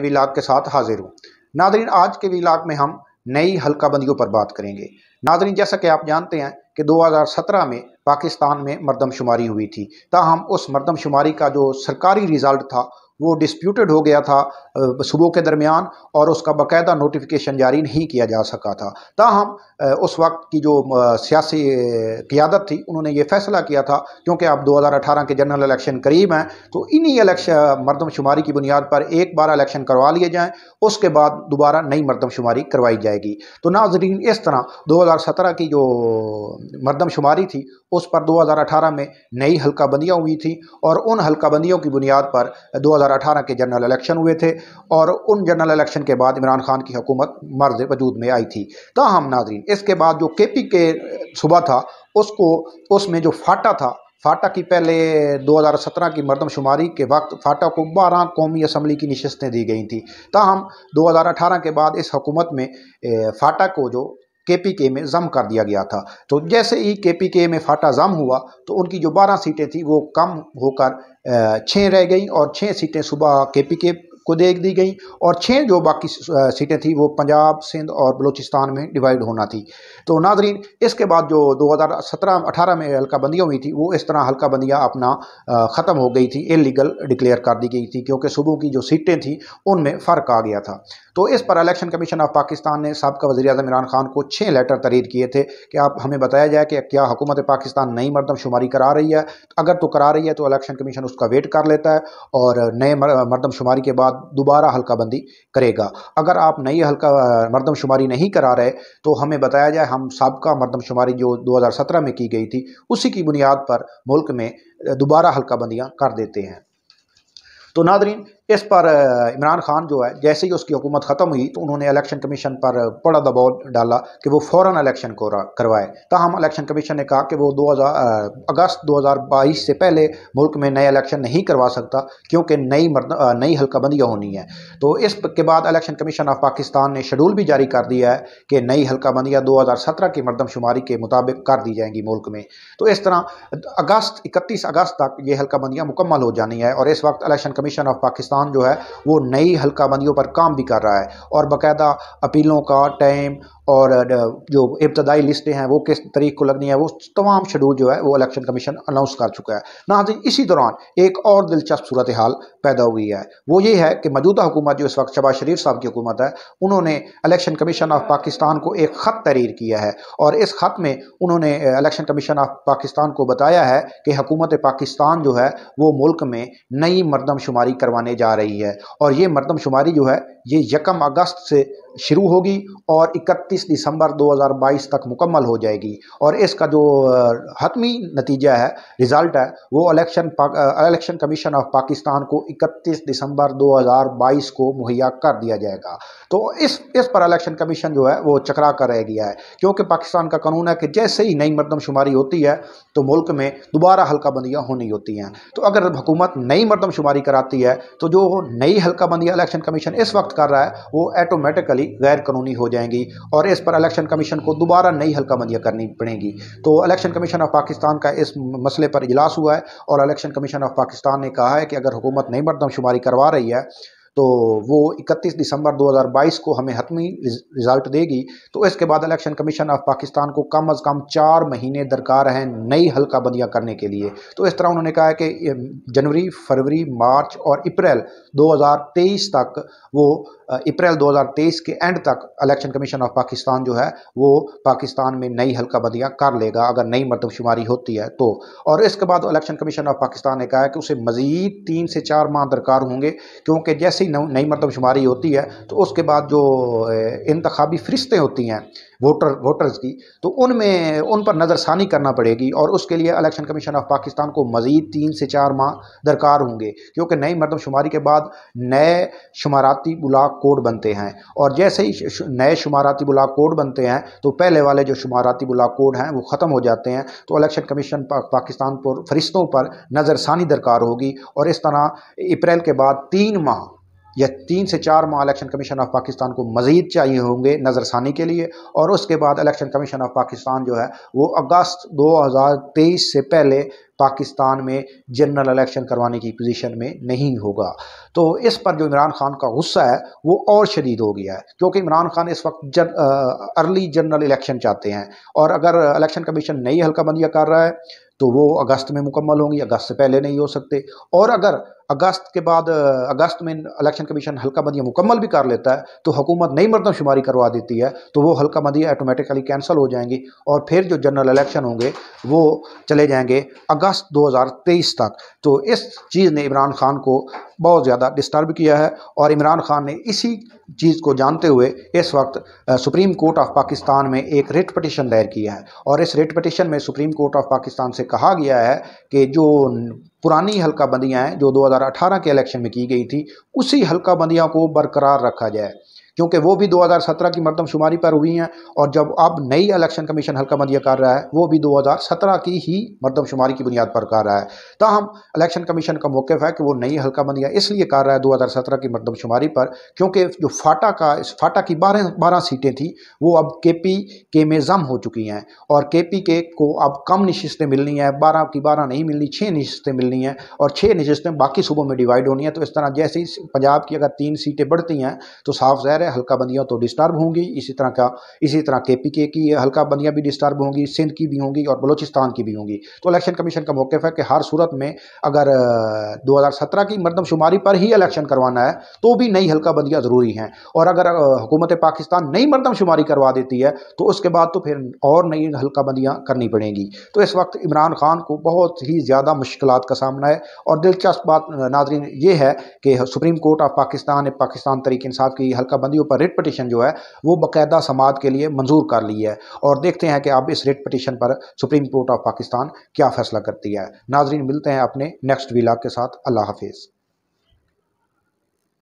village के साथ हाजिर हूँ नादरीन आज के विलाग में हम नई हल्का बंदियों पर बात करेंगे नादरीन जैसा कि आप जानते हैं कि 2017 में पाकिस्तान में मरदमशुमारी हुई थी ताहम उस मरदमशुमारी का जो सरकारी रिज़ल्ट था वो डिस्प्यूटेड हो गया था सुबह के दरमियान और उसका बाकायदा नोटिफिकेशन जारी नहीं किया जा सका था ताहम उस वक्त की जो सियासी क़्यादत थी उन्होंने ये फैसला किया था क्योंकि अब 2018 के जनरल इलेक्शन करीब हैं तो इन्हीं इलेक्शन मरदमशुमारी की बुनियाद पर एक बार इलेक्शन करवा लिए जाएँ उसके बाद दोबारा नई मरदमशुमारी करवाई जाएगी तो नाजरीन इस तरह दो हज़ार सत्रह की जो मरदमशुमारी थी उस पर दो हज़ार अठारह में नई हल्का बंदियाँ हुई थी और उन हल्का बंदियों की बुनियाद पर दो हज़ार 2018 के जनरल इलेक्शन हुए थे और उन जनरल इलेक्शन के बाद इमरान खान की हुकूमत मर्ज वजूद में आई थी ताहम नाजरीन इसके बाद जो के पी के सुबह था उसको उसमें जो फाटा था फाटा की पहले 2017 की मरदमशुमारी के वक्त फाटा को बारह कौमी असम्बली की नशस्तें दी गई थी ताहम 2018 के बाद इस हकूमत में फाटा को जो के में जम कर दिया गया था तो जैसे ही के में फाटा जम हुआ तो उनकी जो बारह सीटें थी वो कम होकर छः रह गई और छः सीटें सुबह के को देख दी गई और छः जो बाकी सीटें थी वो पंजाब सिंध और बलूचिस्तान में डिवाइड होना थी तो नाजरीन इसके बाद जो 2017-18 में हल्का हुई थी वो इस तरह हल्का अपना ख़त्म हो गई थी इलीगल डिक्लेयर कर दी गई थी क्योंकि सुबह की जो सीटें थी उनमें फ़र्क आ गया था तो इस पर इलेक्शन कमीशन ऑफ पाकिस्तान ने सबका वजी अजम इमरान खान को छः लेटर तरीर किए थे कि आप हमें बताया जाए कि क्या हुकूमत पाकिस्तान नई मरदमशुमारी करा रही है अगर तो करा रही है तो इलेक्शन कमीशन उसका वेट कर लेता है और नए मरदमशुमारी के बाद बाद दोबारा हल्काबंदी करेगा अगर आप नई हल्का मरदमशुमारी नहीं करा रहे तो हमें बताया जाए हम सबका मरदमशुमारी जो 2017 में की गई थी उसी की बुनियाद पर मुल्क में दोबारा हल्काबंदियाँ कर देते हैं तो नादरीन इस पर इमरान खान जो है जैसे ही उसकी हुकूमत ख़त्म हुई तो उन्होंने इलेक्शन कमीशन पर बड़ा दबाव डाला कि वो फ़ौर इलेक्शन को करवाए ताहम इलेक्शन कमीशन ने कहा कि वो 2000 अगस्त 2022 से पहले मुल्क में नए इलेक्शन नहीं करवा सकता क्योंकि नई मर्द नई हल्काबंदियाँ होनी है तो इस के बाद इलेक्शन कमीशन ऑफ पाकिस्तान ने शेड्यूल भी जारी कर दिया है कि नई हल्काबंदियाँ दो हज़ार सत्रह की मरदमशुमारी के मुताबिक कर दी जाएंगी मुल्क में तो इस तरह अगस्त इकतीस अगस्त तक ये हल्काबंदियाँ मुकम्मल हो जानी है और इस वक्त Election Commission of Pakistan Pakistan जो है वो नई हल्काबंदियों पर काम भी कर रहा है और बाकायदा अपीलों का टाइम और जो इब्तदाई लिस्टें हैं वो किस तरीक को लगनी है वो तमाम शेड्यूल जो है वो इलेक्शन कमीशन अनाउंस कर चुका है ना इसी दौरान एक और दिलचस्प सूरत हाल पैदा हुई है वो ये है कि मौजूदा हुकूमत जो इस वक्त शबाज शरीफ साहब की हुकूमत है उन्होंने इलेक्शन कमीशन ऑफ पाकिस्तान को एक ख़त तहरीर किया है और इस ख़त में उन्होंने इलेक्शन कमीशन ऑफ पाकिस्तान को बताया है कि हकूमत पाकिस्तान जो है वो मुल्क में नई मरदमशुमारी करवाने जा जा रही है और ये मरदमशुमारी जो है ये यकम अगस्त से शुरू होगी और 31 दिसंबर 2022 तक मुकम्मल हो जाएगी और इसका जो हतमी नतीजा है रिज़ल्ट है वो election Election Commission of Pakistan को 31 दिसंबर 2022 को मुहैया कर दिया जाएगा तो इस इस पर इलेक्शन कमीशन जो है वो चकरा कर रह गया है क्योंकि पाकिस्तान का कानून है कि जैसे ही नई मरदमशुमारी होती है तो मुल्क में दोबारा हल्काबंदियाँ होनी होती हैं तो अगर हुकूमत नई मरदमशुमारी कराती है तो जो नई हल्काबंदियाँ इलेक्शन कमीशन इस वक्त कर रहा है वो ऐटोमेटिकली गैर कानूनी हो जाएंगी और इस पर इलेक्शन कमीशन को दोबारा नई मंदियाँ करनी पड़ेंगी तो इलेक्शन कमीशन ऑफ पाकिस्तान का इस मसले पर इजलास हुआ है और इलेक्शन कमीशन ऑफ पाकिस्तान ने कहा है कि अगर हुकूमत नई मरदमशुमारी करवा रही है तो वो 31 दिसंबर 2022 को हमें हतमी रिज़ल्ट देगी तो इसके बाद इलेक्शन कमीशन ऑफ पाकिस्तान को कम अज़ कम चार महीने दरकार हैं नई हल्का बंदियाँ करने के लिए तो इस तरह उन्होंने कहा है कि जनवरी फरवरी मार्च और अप्रैल 2023 तक वो अप्रैल 2023 के एंड तक इलेक्शन कमीशन ऑफ पाकिस्तान जो है वो पाकिस्तान में नई हल्का बंदियाँ कर लेगा अगर नई मरदमशुमारी होती है तो और इसके बाद इलेक्शन कमीशन ऑफ पाकिस्तान ने कहा है कि उसे मज़ीद तीन से चार माह दरकार होंगे क्योंकि जैसे ऐसी नई मरदमशुमारी होती है तो उसके बाद जो इंतबी फरिश्तें होती हैं वोटर वोटर्स की तो उनमें उन पर नज़रसानी करना पड़ेगी और उसके लिए इलेक्शन कमीशन ऑफ पाकिस्तान को मज़ीद तीन से चार माह दरकार होंगे क्योंकि नई मरदमशुमारी के बाद नए शुमाराती ब्लाक कोड बनते हैं और जैसे ही नए शुमाराती ब्लाक कोड बनते हैं तो पहले वाले जो शुमाराती ब्लाक कोड हैं वो ख़त्म हो जाते हैं तो इलेक्शन कमीशन पाकिस्तान पर फरिश्तों पर नज़रसानी दरकार होगी और इस तरह अप्रैल के बाद तीन माह या तीन से चार माह इलेक्शन कमीशन ऑफ पाकिस्तान को मज़ीद चाहिए होंगे नज़रसानी के लिए और उसके बाद इलेक्शन कमीशन ऑफ पाकिस्तान जो है वो अगस्त 2023 से पहले पाकिस्तान में जनरल इलेक्शन करवाने की पोजीशन में नहीं होगा तो इस पर जो इमरान खान का गुस्सा है वो और शदीद हो गया है क्योंकि इमरान खान इस वक्त जन अर्ली जनरल इलेक्शन चाहते हैं और अगर इलेक्शन कमीशन नई हल्काबंदियाँ कर रहा है तो वो अगस्त में मुकम्मल होंगी अगस्त से पहले नहीं हो सकते और अगर अगस्त के बाद अगस्त में इलेक्शन कमीशन हल्का बंदियाँ मुकम्मल भी कर लेता है तो हुकूमत नई मरदमशुमारी करवा देती है तो वो हल्का बंदियाँ ऑटोमेटिकली कैंसिल हो जाएंगी और फिर जो जनरल इलेक्शन होंगे वो चले जाएंगे अगस्त 2023 तक तो इस चीज़ ने इमरान खान को बहुत ज़्यादा डिस्टर्ब किया है और इमरान खान ने इसी चीज़ को जानते हुए इस वक्त सुप्रीम कोर्ट ऑफ पाकिस्तान में एक रिट पटिशन दायर किया है और इस रिट पटिशन में सुप्रीम कोर्ट ऑफ पाकिस्तान से कहा गया है कि जो पुरानी हल्का बंदियाँ हैं जो 2018 के इलेक्शन में की गई थी उसी हल्का को बरकरार रखा जाए क्योंकि वो भी 2017 की मरदमशुमारी पर हुई हैं और जब अब नई इलेक्शन कमीशन हल्का मदिया कर रहा है वो भी 2017 की ही मरदमशुमारी की बुनियाद पर कर रहा है ताहम इलेक्शन कमीशन का मौक़ है कि वो नई हल्का मदिया इसलिए कर रहा है 2017 की मरदमशुमारी पर क्योंकि जो फाटा का इस फाटा की बारह बारह सीटें थी वो अब के पी के में जम हो चुकी हैं और के पी के को अब कम नशस्तें मिलनी है बारह की बारह नहीं मिलनी छः नशस्तें मिलनी हैं और छः नशस्तें बाकी सूबों में डिवाइड होनी है तो इस तरह जैसे ही पंजाब की अगर तीन सीटें बढ़ती हैं तो साफ जहर है हल्का बंदियाँ तो डिस्टर्ब होंगी इसी तरह का इसी तरह के पी के की हल्का बंदियाँ भी डिस्टर्ब होंगी सिंध की भी होंगी और बलोचिस्तान की भी होंगी तो इलेक्शन कमीशन का मौक़ है कि हर सूरत में अगर दो हज़ार सत्रह की मरदमशुमारी पर ही इलेक्शन करवाना है तो भी नई हल्का बंदियाँ ज़रूरी हैं और अगर हुकूमत पाकिस्तान नई मरदमशुमारी करवा देती है तो उसके बाद तो फिर और नई हल्का बंदियाँ करनी पड़ेंगी तो इस वक्त इमरान खान को बहुत ही ज़्यादा मुश्किल का सामना है और दिलचस्प बात नाजरीन ये है कि सुप्रीम कोर्ट ऑफ पाकिस्तान ने पाकिस्तान तरीक इंसाफ की हल्का बंदी के ऊपर रिट पटिशन जो है वो बाकायदा समाज के लिए मंजूर कर ली है और देखते हैं कि अब इस रिट पटिशन पर सुप्रीम कोर्ट ऑफ पाकिस्तान क्या फैसला करती है नाजरीन मिलते हैं अपने नेक्स्ट विलाग के साथ अल्लाह हाफिज़